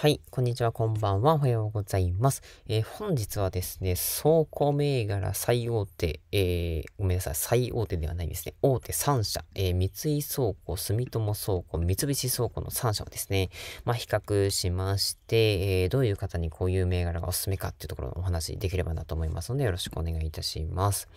はい、こんにちは、こんばんは、おはようございます。えー、本日はですね、倉庫銘柄最大手、えー、ごめんなさい、最大手ではないですね、大手3社、えー、三井倉庫、住友倉庫、三菱倉庫の3社をですね、まあ、比較しまして、えー、どういう方にこういう銘柄がおすすめかっていうところのお話できればなと思いますので、よろしくお願いいたします。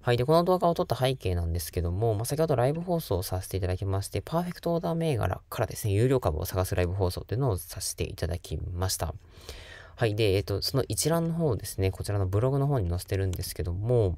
はい。で、この動画を撮った背景なんですけども、まあ、先ほどライブ放送をさせていただきまして、パーフェクトオーダー銘柄からですね、有料株を探すライブ放送というのをさせていただきました。はい。で、えっ、ー、と、その一覧の方をですね、こちらのブログの方に載せてるんですけども、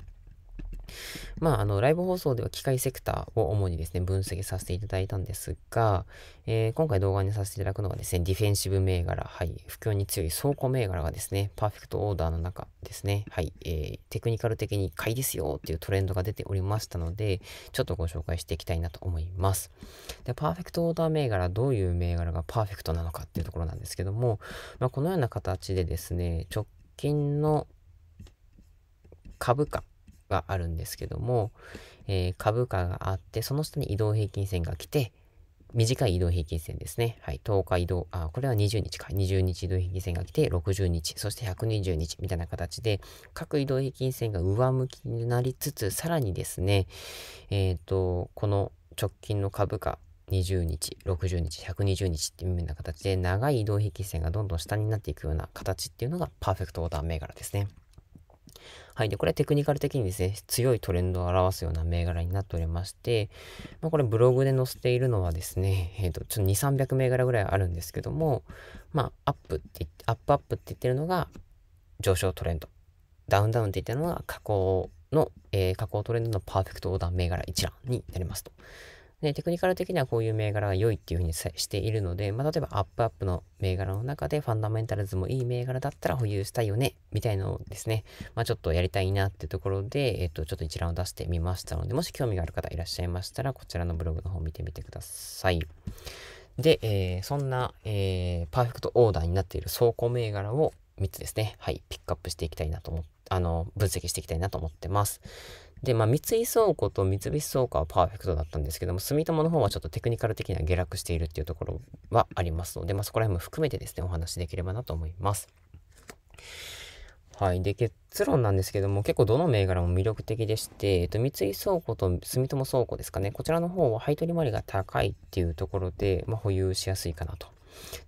まあ、あの、ライブ放送では機械セクターを主にですね、分析させていただいたんですが、えー、今回動画にさせていただくのがですね、ディフェンシブ銘柄、はい、不況に強い倉庫銘柄がですね、パーフェクトオーダーの中ですね、はい、えー、テクニカル的に買いですよっていうトレンドが出ておりましたので、ちょっとご紹介していきたいなと思います。で、パーフェクトオーダー銘柄、どういう銘柄がパーフェクトなのかっていうところなんですけども、まあ、このような形でですね、直近の株価があるんですけども、えー、株価があって、その下に移動平均線が来て、短い移動平均線ですね。はい。10日移動、あ、これは20日か。20日移動平均線が来て、60日、そして120日みたいな形で、各移動平均線が上向きになりつつ、さらにですね、えっ、ー、と、この直近の株価、20日、60日、120日っていうような形で、長い移動平均線がどんどん下になっていくような形っていうのが、パーフェクトオーダー銘柄ですね。はい。で、これはテクニカル的にですね、強いトレンドを表すような銘柄になっておりまして、まあ、これブログで載せているのはですね、えっ、ー、と、ちょっと2、300銘柄ぐらいあるんですけども、まあ、アップって、アップアップって言ってるのが上昇トレンド。ダウンダウンって言ってるのが下降の、えー、下降トレンドのパーフェクトオーダー銘柄一覧になりますと。ね、テクニカル的にはこういう銘柄が良いっていうふうにしているので、まあ、例えばアップアップの銘柄の中でファンダメンタルズもいい銘柄だったら保有したいよね、みたいのをですね、まあ、ちょっとやりたいなっていうところで、えっと、ちょっと一覧を出してみましたので、もし興味がある方いらっしゃいましたら、こちらのブログの方見てみてください。で、えー、そんな、えー、パーフェクトオーダーになっている倉庫銘柄を3つですね、はい、ピックアップしていきたいなと思って、あの、分析していきたいなと思ってます。で、まあ、三井倉庫と三菱倉庫はパーフェクトだったんですけども、住友の方はちょっとテクニカル的には下落しているっていうところはありますので、まあ、そこら辺も含めてですね、お話しできればなと思います。はい。で、結論なんですけども、結構どの銘柄も魅力的でして、えっと、三井倉庫と住友倉庫ですかね、こちらの方は配当利回りが高いっていうところで、まあ、保有しやすいかなと。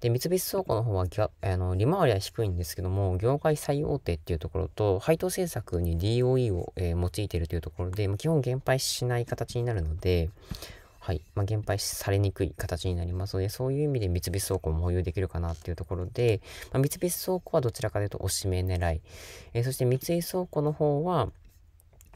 で、三菱倉庫の方はあの利回りは低いんですけども、業界最大手っていうところと、配当政策に DOE を、えー、用いているというところで、ま基本減配しない形になるので、はい。まあ、減配されにくい形になりますので、そういう意味で三菱倉庫も保有できるかなっていうところで、まあ、三菱倉庫はどちらかというとおしめ狙い。えー、そして三井倉庫の方は、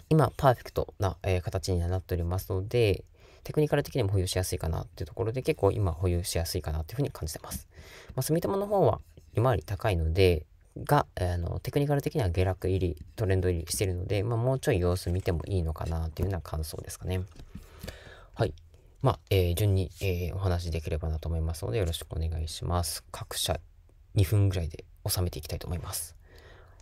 今、パーフェクトな、えー、形にはなっておりますので、テクニカル的にも保有しやすいかなっていうところで結構今保有しやすいかなっていうふうに感じてます。まあ、住友の方は利回り高いので、が、あのテクニカル的には下落入り、トレンド入りしてるので、まあ、もうちょい様子見てもいいのかなっていうような感想ですかね。はい。まあ、えー、順に、えー、お話しできればなと思いますので、よろしくお願いします。各社2分ぐらいで収めていきたいと思います。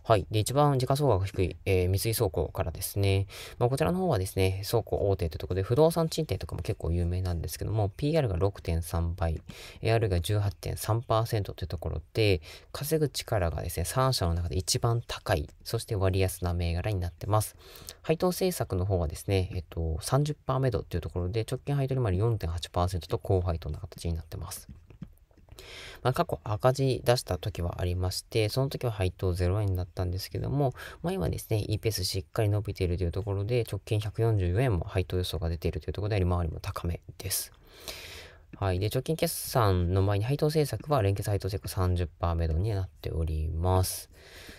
はい。で、一番時価総額低い、えー、三井倉庫からですね、まあ、こちらの方はですね、倉庫大手というところで、不動産賃貸とかも結構有名なんですけども、PR が6.3倍、AR が18.3%というところで、稼ぐ力がですね、3社の中で一番高い、そして割安な銘柄になってます。配当政策の方はですね、えっと、30%目処というところで、直近配当利回り4.8%と高配当な形になってます。まあ、過去赤字出した時はありまして、その時は配当0円だったんですけども、まあ、今ですね、EPS しっかり伸びているというところで、直近144円も配当予想が出ているというところで、り、周りも高めです。はい。で、直近決算の前に配当政策は連結配当政策30%目処になっております。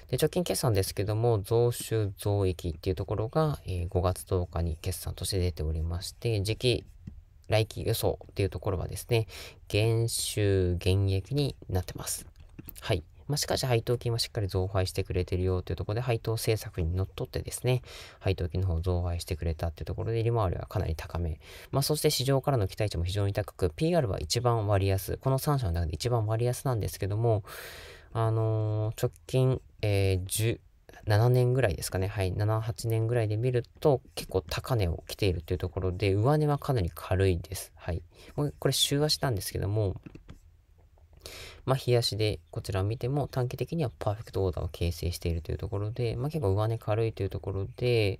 で、直近決算ですけども、増収増益っていうところが、えー、5月10日に決算として出ておりまして、時期来期予想っていうところはですね、減収減益になってます。はい。まあ、しかし配当金はしっかり増配してくれてるよというところで、配当政策にのっとってですね、配当金の方を増配してくれたっていうところで、利回りはかなり高め。まあ、そして市場からの期待値も非常に高く、PR は一番割安。この3社の中で一番割安なんですけども、あのー、直近、えー、7年ぐらいですかね。はい。7、8年ぐらいで見ると、結構高値を来ているというところで、上値はかなり軽いです。はい。これ、週足なんですけども、まあ、日足でこちらを見ても短期的にはパーフェクトオーダーを形成しているというところで、まあ、結構上値軽いというところで、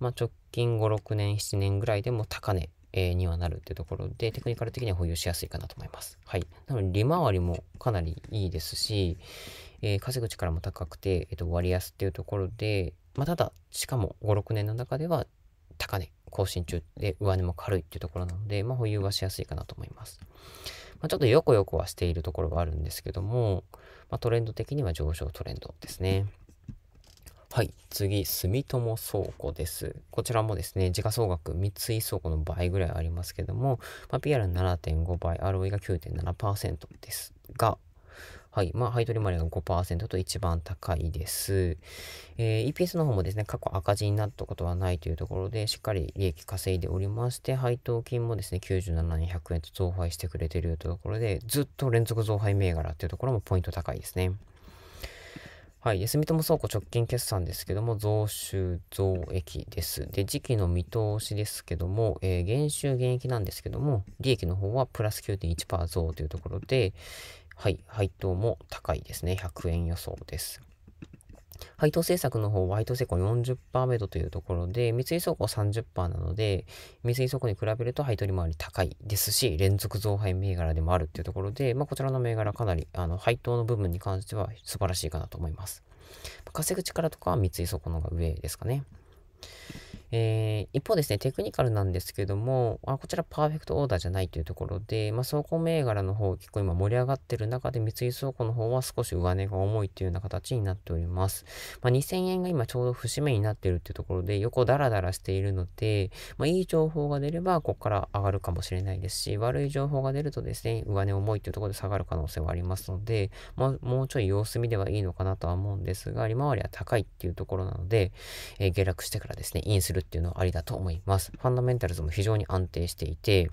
まあ、直近5、6年、7年ぐらいでも高値えにはなるってうところで、テクニカル的には保有しやすいかなと思います。はい。なので、利回りもかなりいいですし、えー、稼ぐ力も高くて、えっ、ー、と、割安っていうところで、まあ、ただ、しかも5、6年の中では高値、更新中で上値も軽いっていうところなので、まあ、保有はしやすいかなと思います。まあ、ちょっとよこよこはしているところはあるんですけども、まあ、トレンド的には上昇トレンドですね。はい。次、住友倉庫です。こちらもですね、時価総額三井倉庫の倍ぐらいありますけども、まあ、PR7.5 倍、ROE が9.7%ですが、はい。まあ、配取り回りが5%と一番高いです。えー、EPS の方もですね、過去赤字になったことはないというところで、しっかり利益稼いでおりまして、配当金もですね、97円、100円と増配してくれているというところで、ずっと連続増配銘柄というところもポイント高いですね。はい、住友倉庫直近決算ですけども、増収増益です。で、時期の見通しですけども、えー、減収減益なんですけども、利益の方はプラス9.1%増というところで、はい、配当も高いですね。100円予想です。配当政策の方は配当成功40%目というところで、三井倉庫30%なので、三井倉庫に比べると配当利回り高いですし、連続増配銘柄でもあるっていうところで、まあ、こちらの銘柄かなり、あの、配当の部分に関しては素晴らしいかなと思います。稼ぐ力とかは三井倉庫の方が上ですかね。えー、一方ですね、テクニカルなんですけども、あこちらパーフェクトオーダーじゃないというところで、まあ、倉庫銘柄の方結構今盛り上がってる中で、三井倉庫の方は少し上値が重いというような形になっております。まあ、2000円が今ちょうど節目になってるっていうところで、横ダラダラしているので、まあ、いい情報が出れば、ここから上がるかもしれないですし、悪い情報が出るとですね、上値重いというところで下がる可能性はありますので、まあ、もうちょい様子見ではいいのかなとは思うんですが、利回りは高いっていうところなので、えー、下落してからですね、インするるっていうのはありだと思います。ファンダメンタルズも非常に安定していて、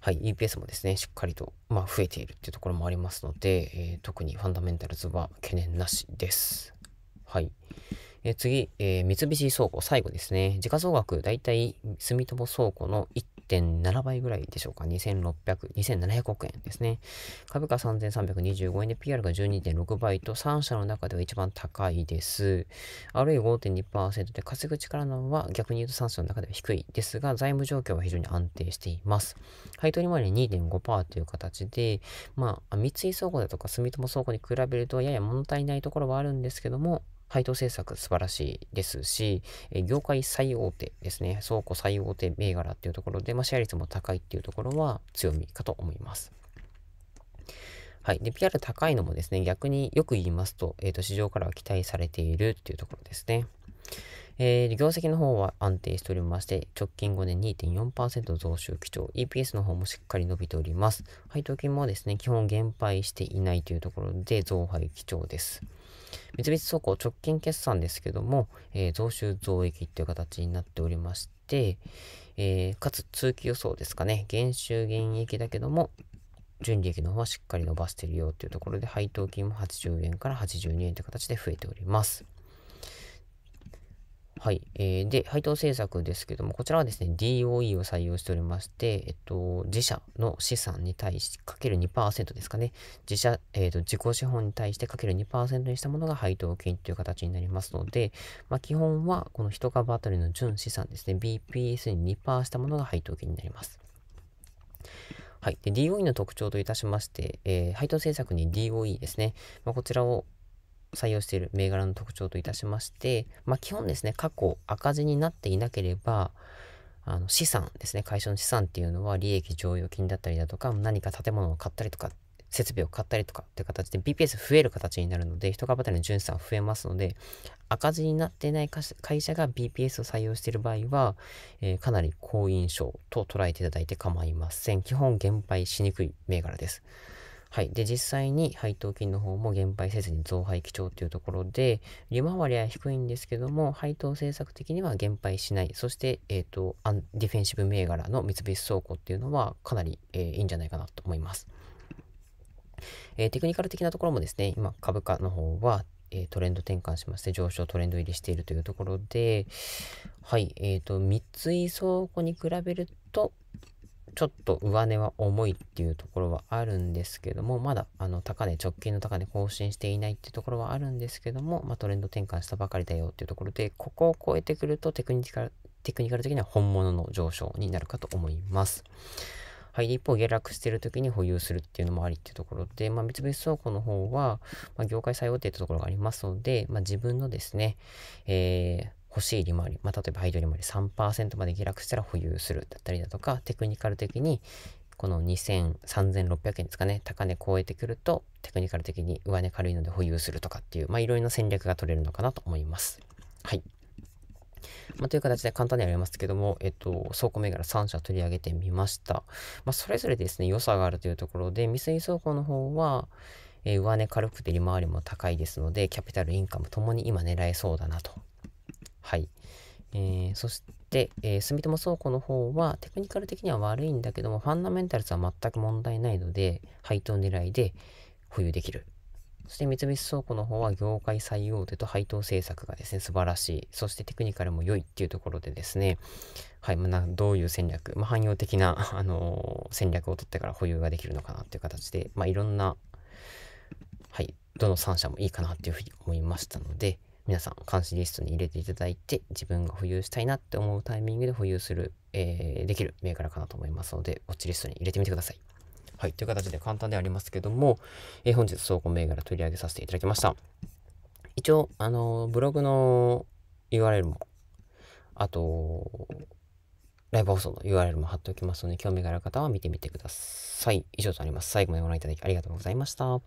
はい、EPS もですね、しっかりと、まあ、増えているっていうところもありますので、えー、特にファンダメンタルズは懸念なしです。はい。え次、えー、三菱倉庫、最後ですね。時価総額、だいたい住友倉庫の1.7倍ぐらいでしょうか。2600、2700億円ですね。株価3325円で PR が12.6倍と3社の中では一番高いです。あるいは5.2%で稼ぐ力のは逆に言うと3社の中では低いですが、財務状況は非常に安定しています。配当利回り2.5%という形で、まあ、三井倉庫だとか住友倉庫に比べるとやや物足りないところはあるんですけども、配当政策素晴らしいですし、え業界最大手ですね、倉庫最大手銘柄っていうところで、まあ、シェア率も高いっていうところは強みかと思います。はい。で、PR 高いのもですね、逆によく言いますと、えっ、ー、と、市場からは期待されているっていうところですね。えー、業績の方は安定しておりまして、直近5年2.4%増収基調、EPS の方もしっかり伸びております。配当金もですね、基本減配していないというところで、増配基調です。三菱倉庫直近決算ですけども、えー、増収増益という形になっておりまして、えー、かつ通期予想ですかね、減収減益だけども、純利益の方はしっかり伸ばしてるよというところで、配当金も80円から82円という形で増えております。はい。えー、で、配当政策ですけども、こちらはですね、DOE を採用しておりまして、えっと、自社の資産に対し、かける2%ですかね。自社、えっ、ー、と、自己資本に対してかける2%にしたものが配当金という形になりますので、まあ、基本は、この1株当たりの純資産ですね、BPS に2%したものが配当金になります。はい。で、DOE の特徴といたしまして、えー、配当政策に DOE ですね。まあ、こちらを採用している銘柄の特徴といたしまして、まあ、基本ですね、過去赤字になっていなければ、あの資産ですね、会社の資産っていうのは利益剰余金だったりだとか、何か建物を買ったりとか、設備を買ったりとかっていう形で BPS 増える形になるので、1株当たりの純資産増えますので、赤字になっていない会社が BPS を採用している場合は、えー、かなり好印象と捉えていただいて構いません。基本減配しにくい銘柄です。はい。で、実際に配当金の方も減配せずに増配基調というところで、利回りは低いんですけども、配当政策的には減配しない。そして、えっ、ー、と、ディフェンシブ銘柄の三菱倉庫っていうのはかなり、えー、いいんじゃないかなと思います。えー、テクニカル的なところもですね、今株価の方は、えトレンド転換しまして上昇トレンド入りしているというところで、はい、えっ、ー、と、三井倉庫に比べると、ちょっと上値は重いっていうところはあるんですけども、まだあの高値、直近の高値更新していないっていうところはあるんですけども、まあ、トレンド転換したばかりだよっていうところで、ここを超えてくるとテクニカル、テクニカル的には本物の上昇になるかと思います。はい。一方、下落してる時に保有するっていうのもありっていうところで、まあ、三菱倉庫の方は、まあ、業界最大手ってところがありますので、まあ、自分のですね、えー欲しい利回り、まあ、例えば配当利回り3%まで下落したら保有するだったりだとか、テクニカル的にこの2000、3600円ですかね、高値超えてくると、テクニカル的に上値軽いので保有するとかっていう、まあいろいろな戦略が取れるのかなと思います。はい。まあ、という形で簡単にやりますけども、えっと、倉庫銘柄3社取り上げてみました。まあ、それぞれですね、良さがあるというところで、三井倉庫の方は、えー、上値軽くて利回りも高いですので、キャピタルインカムともに今狙えそうだなとはい。えー、そして、えー、住友倉庫の方は、テクニカル的には悪いんだけども、ファンダメンタルズは全く問題ないので、配当狙いで保有できる。そして三菱倉庫の方は業界最大手と配当政策がですね、素晴らしい。そしてテクニカルも良いっていうところでですね、はい、まあ、どういう戦略、まあ、汎用的な、あのー、戦略を取ってから保有ができるのかなっていう形で、まあ、いろんな、はい、どの3社もいいかなっていうふうに思いましたので、皆さん監視リストに入れていただいて自分が保有したいなって思うタイミングで保有する、えー、できる銘柄かなと思いますのでウォッチリストに入れてみてください。はい、という形で簡単でありますけども、えー、本日倉庫銘柄取り上げさせていただきました。一応、あのー、ブログの URL も、あと、ライブ放送の URL も貼っておきますので、興味がある方は見てみてください。以上となります。最後までご覧いただきありがとうございました。